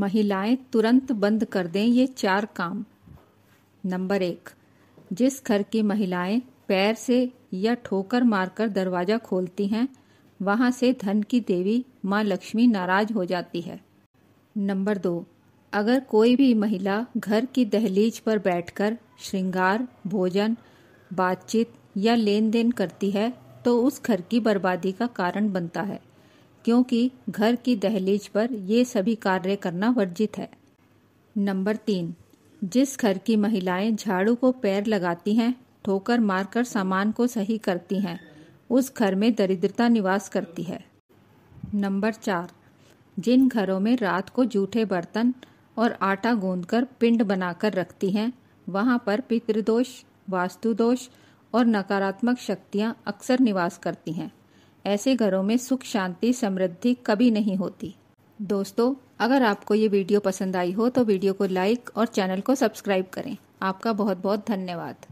महिलाएं तुरंत बंद कर दें ये चार काम नंबर एक जिस घर की महिलाएं पैर से या ठोकर मारकर दरवाज़ा खोलती हैं वहां से धन की देवी माँ लक्ष्मी नाराज हो जाती है नंबर दो अगर कोई भी महिला घर की दहलीज पर बैठकर श्रृंगार भोजन बातचीत या लेन देन करती है तो उस घर की बर्बादी का कारण बनता है क्योंकि घर की दहलीज पर ये सभी कार्य करना वर्जित है नंबर तीन जिस घर की महिलाएं झाड़ू को पैर लगाती हैं ठोकर मारकर सामान को सही करती हैं उस घर में दरिद्रता निवास करती है नंबर चार जिन घरों में रात को जूठे बर्तन और आटा गूंद पिंड बनाकर रखती हैं वहाँ पर पितृदोष वास्तुदोष और नकारात्मक शक्तियाँ अक्सर निवास करती हैं ऐसे घरों में सुख शांति समृद्धि कभी नहीं होती दोस्तों अगर आपको ये वीडियो पसंद आई हो तो वीडियो को लाइक और चैनल को सब्सक्राइब करें आपका बहुत बहुत धन्यवाद